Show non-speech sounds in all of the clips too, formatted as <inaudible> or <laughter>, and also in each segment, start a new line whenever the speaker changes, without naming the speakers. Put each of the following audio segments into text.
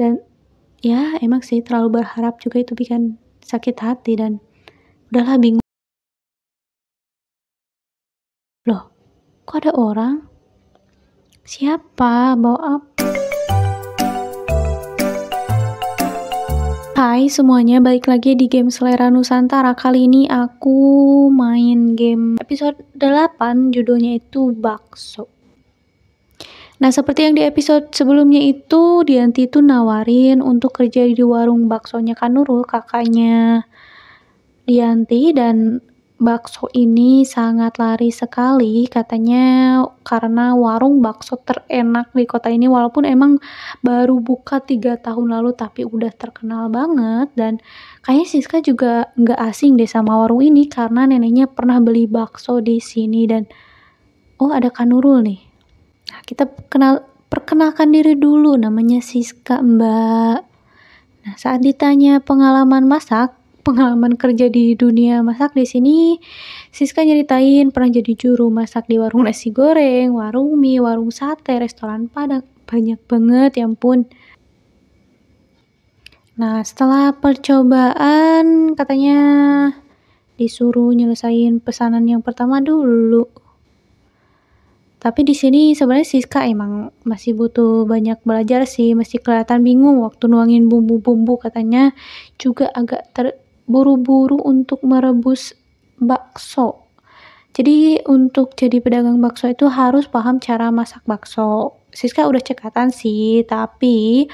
dan ya emang sih terlalu berharap juga itu bikin sakit hati dan udahlah bingung loh kok ada orang siapa bawa apa Hai semuanya, balik lagi di game Selera Nusantara. Kali ini aku main game episode 8, judulnya itu Bakso. Nah, seperti yang di episode sebelumnya itu, Dianti itu nawarin untuk kerja di warung baksonya Kanurul, kakaknya Dianti, dan bakso ini sangat lari sekali katanya karena warung bakso terenak di kota ini walaupun emang baru buka tiga tahun lalu tapi udah terkenal banget dan kayaknya Siska juga nggak asing deh sama warung ini karena neneknya pernah beli bakso di sini dan oh ada kanurul nih kita kenal perkenalkan diri dulu namanya Siska Mbak. Nah, saat ditanya pengalaman masak, pengalaman kerja di dunia masak di sini, Siska nyeritain pernah jadi juru masak di warung nasi goreng, warung mie, warung sate, restoran Padang, banyak banget ya ampun. Nah, setelah percobaan katanya disuruh nyelesain pesanan yang pertama dulu. Tapi di sini sebenarnya Siska emang masih butuh banyak belajar sih, masih kelihatan bingung waktu nuangin bumbu-bumbu katanya juga agak terburu-buru untuk merebus bakso. Jadi untuk jadi pedagang bakso itu harus paham cara masak bakso. Siska udah cekatan sih, tapi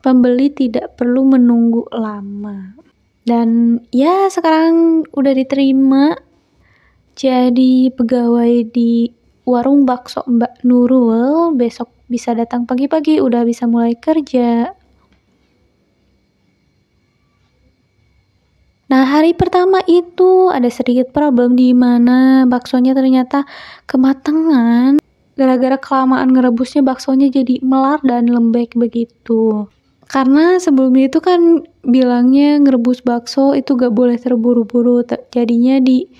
pembeli tidak perlu menunggu lama. Dan ya sekarang udah diterima jadi pegawai di warung bakso Mbak Nurul besok bisa datang pagi-pagi udah bisa mulai kerja. Nah, hari pertama itu ada sedikit problem di mana baksonya ternyata kematangan. Gara-gara kelamaan ngerebusnya baksonya jadi melar dan lembek begitu. Karena sebelumnya itu kan bilangnya ngerebus bakso itu gak boleh terburu-buru, jadinya di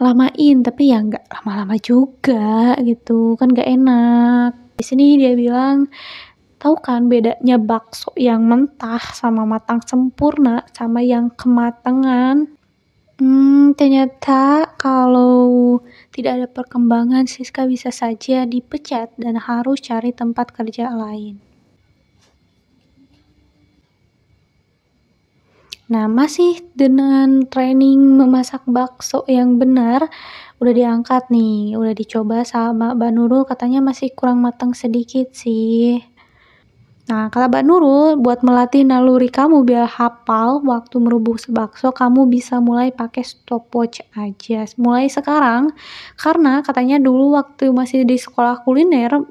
lamain tapi ya nggak lama-lama juga gitu kan nggak enak di sini dia bilang tahu kan bedanya bakso yang mentah sama matang sempurna sama yang kematangan hmm ternyata kalau tidak ada perkembangan Siska bisa saja dipecat dan harus cari tempat kerja lain Nah, masih dengan training memasak bakso yang benar, udah diangkat nih, udah dicoba sama Mbak Nurul katanya masih kurang matang sedikit sih. Nah, kata Mbak Nurul, buat melatih naluri kamu biar hafal waktu merebus sebakso kamu bisa mulai pakai stopwatch aja. Mulai sekarang, karena katanya dulu waktu masih di sekolah kuliner,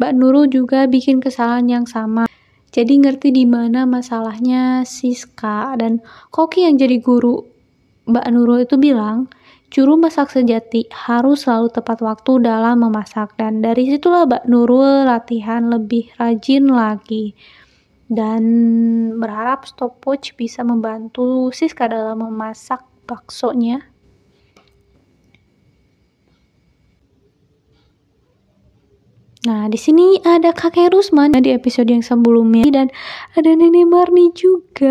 Mbak Nurul juga bikin kesalahan yang sama jadi ngerti di mana masalahnya Siska dan Koki yang jadi guru Mbak Nurul itu bilang juru masak sejati harus selalu tepat waktu dalam memasak dan dari situlah Mbak Nurul latihan lebih rajin lagi dan berharap stopwatch bisa membantu Siska dalam memasak baksonya Nah, di sini ada kakek Rusman di episode yang sebelumnya dan ada nenek Marni juga.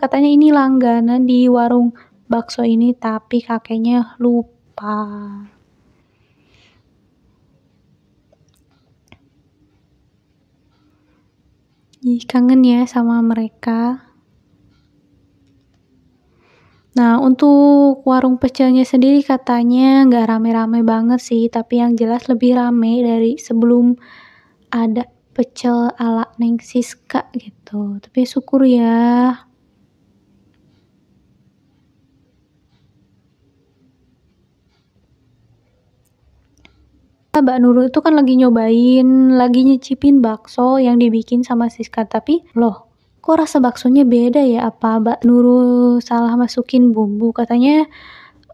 Katanya ini langganan di warung bakso ini tapi kakeknya lupa. Ih, kangen ya sama mereka. Nah, untuk warung pecelnya sendiri katanya nggak rame-rame banget sih, tapi yang jelas lebih rame dari sebelum ada pecel ala Neng Siska gitu. Tapi syukur ya. Mbak Nurul itu kan lagi nyobain, lagi nyicipin bakso yang dibikin sama Siska, tapi loh kok rasa baksonya beda ya apa Mbak Nurul salah masukin bumbu katanya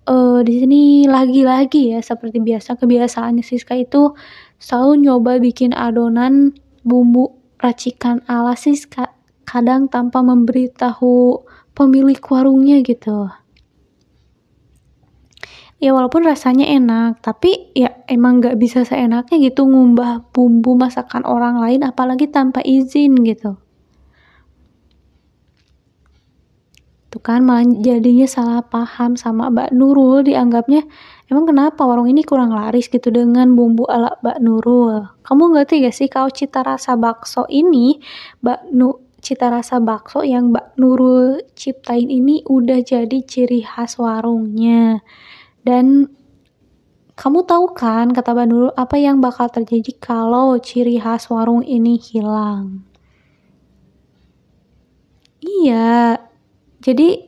uh, di sini lagi-lagi ya seperti biasa kebiasaannya Siska itu selalu nyoba bikin adonan bumbu racikan ala Siska kadang tanpa memberitahu pemilik warungnya gitu ya walaupun rasanya enak tapi ya emang nggak bisa seenaknya gitu ngumbah bumbu masakan orang lain apalagi tanpa izin gitu Tuh kan malah jadinya salah paham sama Mbak Nurul dianggapnya emang kenapa warung ini kurang laris gitu dengan bumbu ala Mbak Nurul. Kamu ngerti gak sih kalau cita rasa bakso ini Mbak Nurul cita rasa bakso yang Mbak Nurul ciptain ini udah jadi ciri khas warungnya. Dan kamu tahu kan kata Mbak Nurul apa yang bakal terjadi kalau ciri khas warung ini hilang? Iya, jadi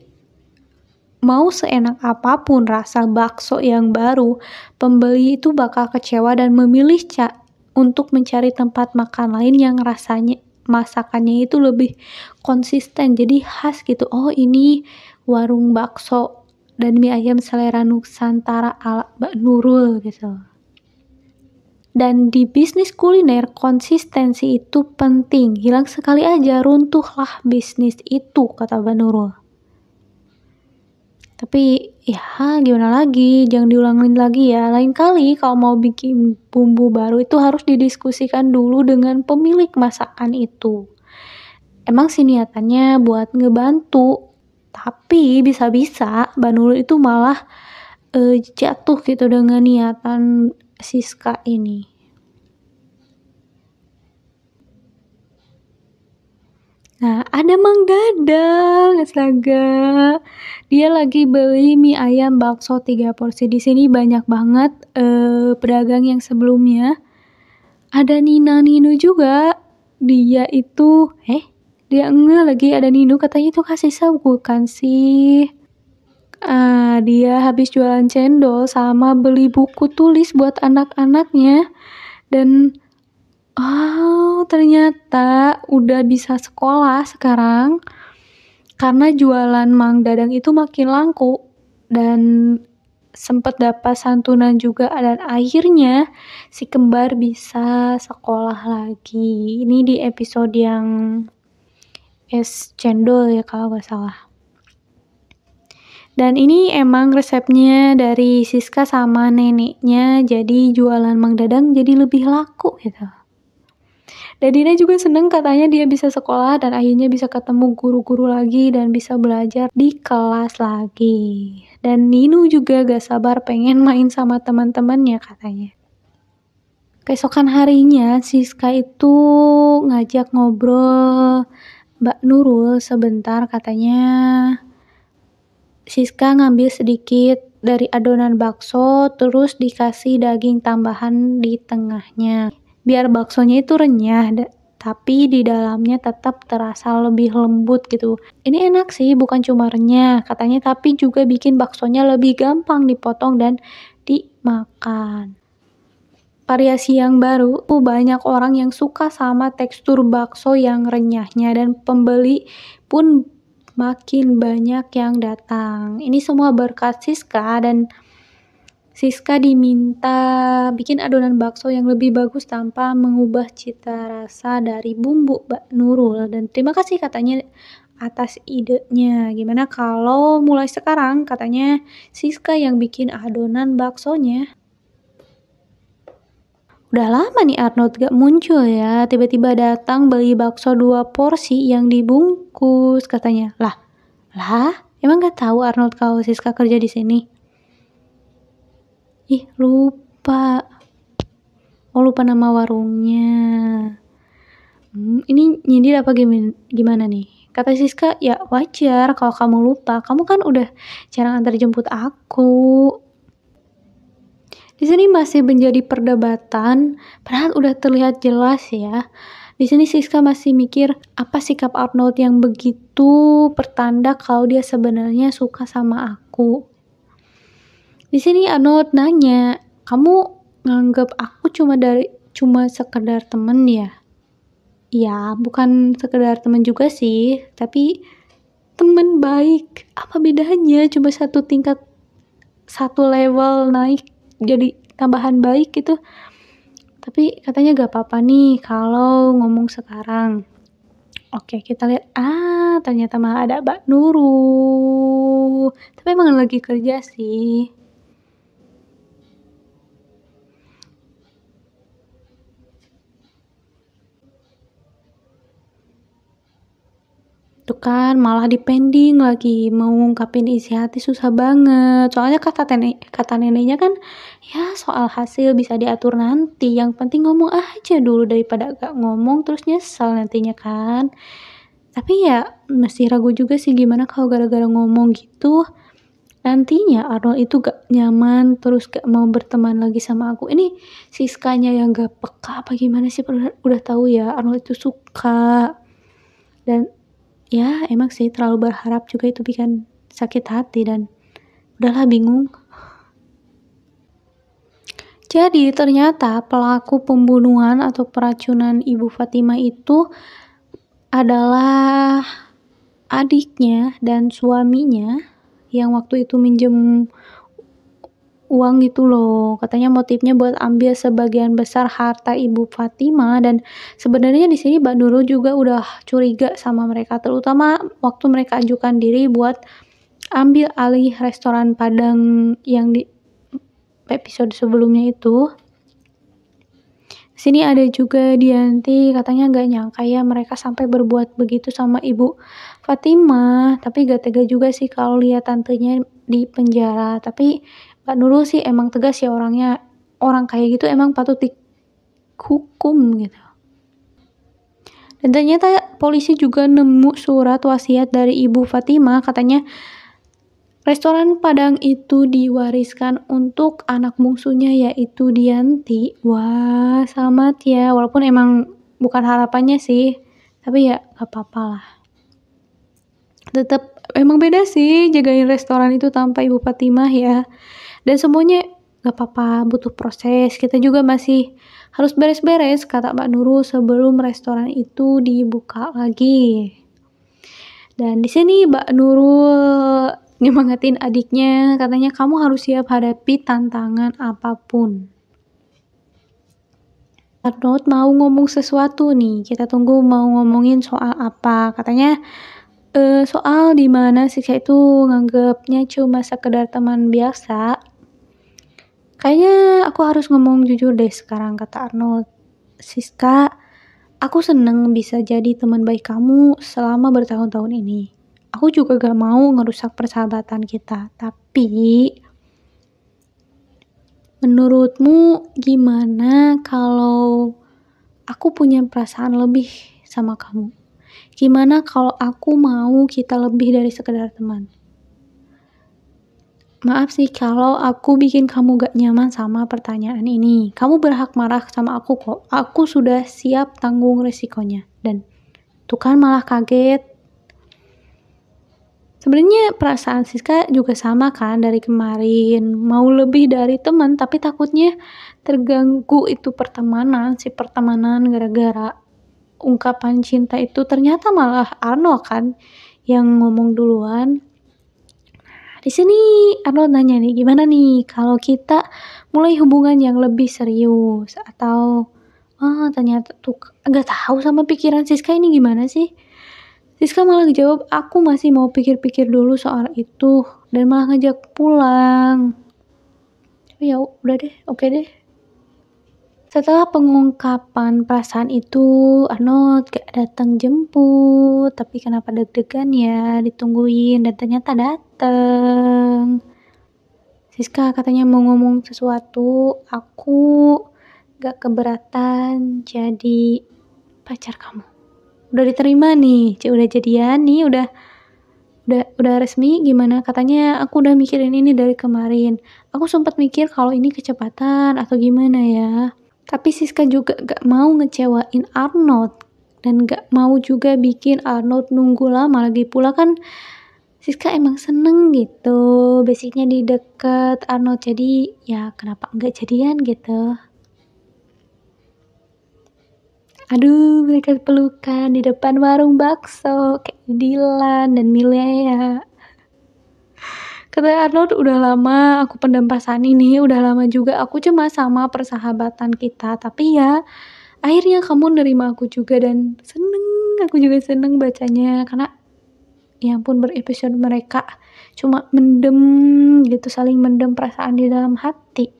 mau seenak apapun rasa bakso yang baru, pembeli itu bakal kecewa dan memilih ca untuk mencari tempat makan lain yang rasanya masakannya itu lebih konsisten jadi khas gitu oh ini warung bakso dan mie ayam selera Nusantara ala Mbak Nurul gitu dan di bisnis kuliner konsistensi itu penting hilang sekali aja runtuhlah bisnis itu kata Mbak Nurul tapi ya gimana lagi, jangan diulangin lagi ya. Lain kali kalau mau bikin bumbu baru itu harus didiskusikan dulu dengan pemilik masakan itu. Emang sih niatannya buat ngebantu, tapi bisa-bisa Banul itu malah uh, jatuh gitu dengan niatan Siska ini. Nah, ada Mang Dadang, astaga. Dia lagi beli mie ayam bakso tiga porsi. Di sini banyak banget uh, pedagang yang sebelumnya. Ada Nina Nino juga. Dia itu, eh, dia enggak lagi ada Nino katanya itu kasih sub bukan sih? Ah, dia habis jualan cendol sama beli buku tulis buat anak-anaknya. Dan Oh, ternyata udah bisa sekolah sekarang. Karena jualan Mang Dadang itu makin langku dan sempat dapat santunan juga dan akhirnya si kembar bisa sekolah lagi. Ini di episode yang es cendol ya kalau gak salah. Dan ini emang resepnya dari Siska sama neneknya, jadi jualan Mang Dadang jadi lebih laku gitu. Dan Dina juga seneng katanya dia bisa sekolah dan akhirnya bisa ketemu guru-guru lagi dan bisa belajar di kelas lagi. Dan Nino juga gak sabar pengen <laughs> main sama teman-temannya katanya. Keesokan harinya Siska itu ngajak ngobrol Mbak Nurul sebentar katanya Siska ngambil sedikit dari adonan bakso terus dikasih daging tambahan di tengahnya biar baksonya itu renyah tapi di dalamnya tetap terasa lebih lembut gitu. Ini enak sih, bukan cuma renyah katanya, tapi juga bikin baksonya lebih gampang dipotong dan dimakan. Variasi yang baru, banyak orang yang suka sama tekstur bakso yang renyahnya dan pembeli pun makin banyak yang datang. Ini semua berkat Siska dan Siska diminta bikin adonan bakso yang lebih bagus tanpa mengubah cita rasa dari bumbu Mbak Nurul dan terima kasih katanya atas idenya. Gimana kalau mulai sekarang katanya Siska yang bikin adonan baksonya? Udah lama nih Arnold gak muncul ya, tiba-tiba datang beli bakso dua porsi yang dibungkus katanya. Lah, lah, emang gak tahu Arnold kalau Siska kerja di sini? Ih, lupa. Oh, lupa nama warungnya. Hmm, ini nyindir apa gimana, nih? Kata Siska, ya wajar kalau kamu lupa. Kamu kan udah jarang antar jemput aku. Di sini masih menjadi perdebatan, padahal udah terlihat jelas ya. Di sini Siska masih mikir apa sikap Arnold yang begitu pertanda kalau dia sebenarnya suka sama aku. Di sini Anot nanya, kamu nganggap aku cuma dari cuma sekedar temen ya? Ya, bukan sekedar temen juga sih, tapi temen baik. Apa bedanya cuma satu tingkat satu level naik jadi tambahan baik gitu? Tapi katanya gak apa-apa nih kalau ngomong sekarang. Oke, kita lihat. Ah, ternyata malah ada Mbak Nuru Tapi emang lagi kerja sih. gitu kan malah dipending lagi mau ngungkapin isi hati susah banget soalnya kata nenek kata neneknya kan ya soal hasil bisa diatur nanti yang penting ngomong aja dulu daripada gak ngomong terus nyesel nantinya kan tapi ya masih ragu juga sih gimana kalau gara-gara ngomong gitu nantinya Arnold itu gak nyaman terus gak mau berteman lagi sama aku ini Siskanya yang gak peka apa gimana sih udah tahu ya Arnold itu suka dan ya emang sih terlalu berharap juga itu bikin sakit hati dan udahlah bingung jadi ternyata pelaku pembunuhan atau peracunan Ibu Fatima itu adalah adiknya dan suaminya yang waktu itu minjem uang gitu loh. Katanya motifnya buat ambil sebagian besar harta Ibu Fatima dan sebenarnya di sini Mbak Nurul juga udah curiga sama mereka terutama waktu mereka ajukan diri buat ambil alih restoran Padang yang di episode sebelumnya itu sini ada juga Dianti katanya nggak nyangka ya mereka sampai berbuat begitu sama ibu Fatima tapi gak tega juga sih kalau lihat tantenya di penjara tapi Mbak Nurul sih emang tegas ya orangnya orang kayak gitu emang patut dihukum gitu dan ternyata polisi juga nemu surat wasiat dari ibu Fatima katanya Restoran Padang itu diwariskan untuk anak bungsunya yaitu Dianti. Wah, selamat ya. Walaupun emang bukan harapannya sih, tapi ya gak apa-apa lah. Tetap emang beda sih jagain restoran itu tanpa Ibu Fatimah ya. Dan semuanya gak apa-apa, butuh proses. Kita juga masih harus beres-beres, kata Mbak Nurul sebelum restoran itu dibuka lagi. Dan di sini Mbak Nurul nyemangatin adiknya, katanya kamu harus siap hadapi tantangan apapun. Arnold mau ngomong sesuatu nih, kita tunggu mau ngomongin soal apa. Katanya e, soal dimana si Siksa itu nganggapnya cuma sekedar teman biasa. Kayaknya aku harus ngomong jujur deh sekarang kata Arnold. Siska, aku seneng bisa jadi teman baik kamu selama bertahun-tahun ini aku juga gak mau ngerusak persahabatan kita tapi menurutmu gimana kalau aku punya perasaan lebih sama kamu gimana kalau aku mau kita lebih dari sekedar teman Maaf sih kalau aku bikin kamu gak nyaman sama pertanyaan ini. Kamu berhak marah sama aku kok. Aku sudah siap tanggung resikonya. Dan tuh kan malah kaget Sebenarnya perasaan Siska juga sama kan dari kemarin, mau lebih dari teman tapi takutnya terganggu itu pertemanan, si pertemanan gara-gara ungkapan cinta itu ternyata malah Arno kan yang ngomong duluan. di sini Arno nanya nih, gimana nih kalau kita mulai hubungan yang lebih serius atau ah oh, ternyata tuh nggak tahu sama pikiran Siska ini gimana sih? Siska malah ngejawab, aku masih mau pikir-pikir dulu soal itu. Dan malah ngajak pulang. Oh ya udah deh, oke okay deh. Setelah pengungkapan perasaan itu, Arnold gak datang jemput. Tapi kenapa deg-degan ya, ditungguin dan ternyata datang. Siska katanya mau ngomong sesuatu, aku gak keberatan jadi pacar kamu udah diterima nih udah jadian nih udah udah udah resmi gimana katanya aku udah mikirin ini dari kemarin aku sempat mikir kalau ini kecepatan atau gimana ya tapi Siska juga gak mau ngecewain Arnold dan gak mau juga bikin Arnold nunggu lama lagi pula kan Siska emang seneng gitu basicnya di deket Arnold jadi ya kenapa enggak jadian gitu Aduh, mereka pelukan di depan warung bakso kayak Dilan dan Milea. Kata Arnold, udah lama aku pendam perasaan ini, udah lama juga aku cuma sama persahabatan kita. Tapi ya, akhirnya kamu nerima aku juga dan seneng, aku juga seneng bacanya. Karena ya pun berepisode mereka cuma mendem gitu, saling mendem perasaan di dalam hati.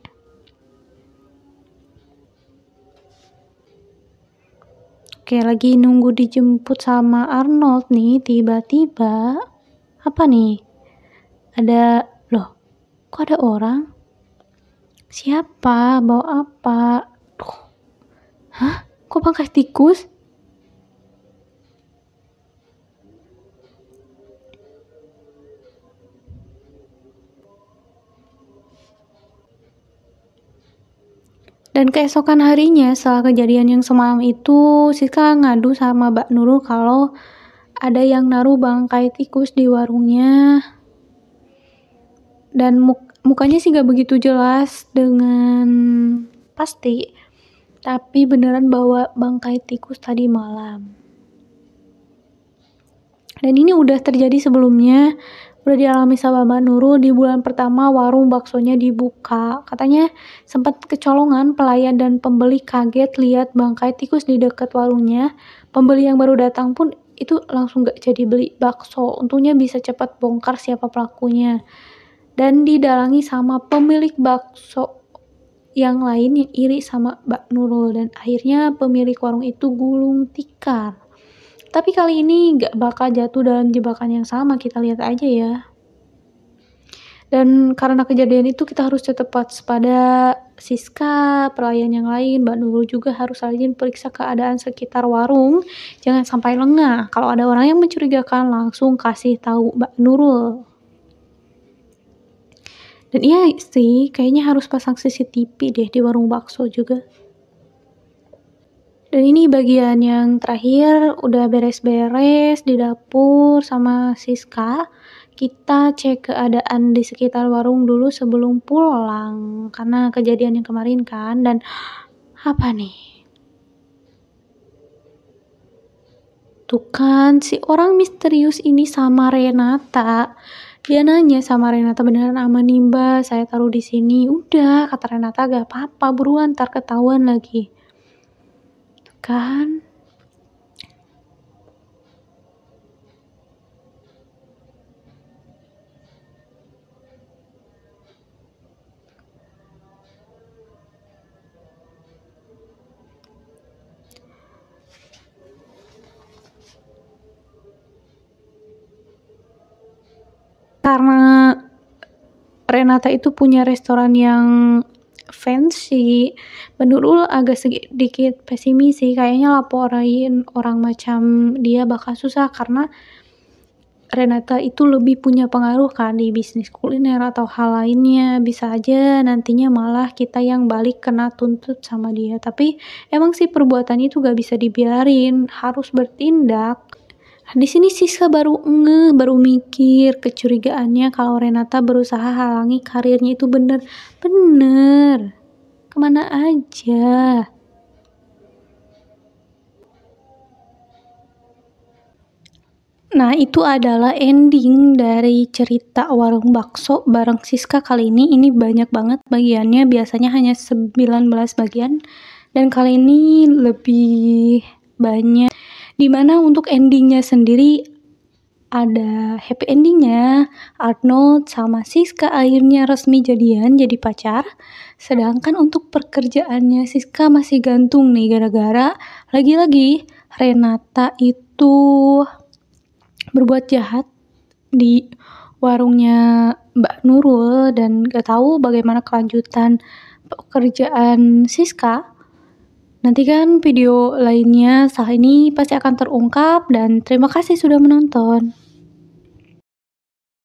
Kayak lagi nunggu dijemput sama Arnold nih, tiba-tiba apa nih? Ada loh, kok ada orang? Siapa? Bawa apa? Duh. Hah? Kok bangkai tikus? Dan keesokan harinya setelah kejadian yang semalam itu, Siska ngadu sama Mbak Nurul kalau ada yang naruh bangkai tikus di warungnya. Dan muk mukanya sih gak begitu jelas dengan pasti, tapi beneran bawa bangkai tikus tadi malam. Dan ini udah terjadi sebelumnya udah dialami sama Mbak Nurul di bulan pertama warung baksonya dibuka. Katanya sempat kecolongan pelayan dan pembeli kaget lihat bangkai tikus di dekat warungnya. Pembeli yang baru datang pun itu langsung gak jadi beli bakso. Untungnya bisa cepat bongkar siapa pelakunya. Dan didalangi sama pemilik bakso yang lain yang iri sama Mbak Nurul dan akhirnya pemilik warung itu gulung tikar. Tapi kali ini gak bakal jatuh dalam jebakan yang sama, kita lihat aja ya. Dan karena kejadian itu kita harus tetap pada Siska, pelayan yang lain, Mbak Nurul juga harus rajin periksa keadaan sekitar warung. Jangan sampai lengah. Kalau ada orang yang mencurigakan, langsung kasih tahu Mbak Nurul. Dan iya sih, kayaknya harus pasang CCTV deh di warung bakso juga. Dan ini bagian yang terakhir udah beres-beres di dapur sama Siska. Kita cek keadaan di sekitar warung dulu sebelum pulang karena kejadian yang kemarin kan dan apa nih? Tuh kan si orang misterius ini sama Renata dia nanya sama Renata beneran aman nih mbak saya taruh di sini udah kata Renata gak apa-apa buruan ntar ketahuan lagi kan? Karena Renata itu punya restoran yang fancy, Penurul agak sedikit pesimis sih kayaknya laporin orang macam dia bakal susah karena Renata itu lebih punya pengaruh kan di bisnis kuliner atau hal lainnya bisa aja nantinya malah kita yang balik kena tuntut sama dia tapi emang sih perbuatan itu gak bisa dibiarin harus bertindak di sini Siska baru nge, baru mikir kecurigaannya kalau Renata berusaha halangi karirnya itu bener-bener Kemana aja? Nah, itu adalah ending dari cerita warung bakso bareng Siska kali ini. Ini banyak banget bagiannya, biasanya hanya 19 bagian. Dan kali ini lebih banyak. Dimana untuk endingnya sendiri ada happy endingnya. Arnold sama Siska akhirnya resmi jadian jadi pacar. Sedangkan untuk pekerjaannya Siska masih gantung nih gara-gara lagi-lagi Renata itu berbuat jahat di warungnya Mbak Nurul dan gak tahu bagaimana kelanjutan pekerjaan Siska. Nanti kan video lainnya saat ini pasti akan terungkap dan terima kasih sudah menonton.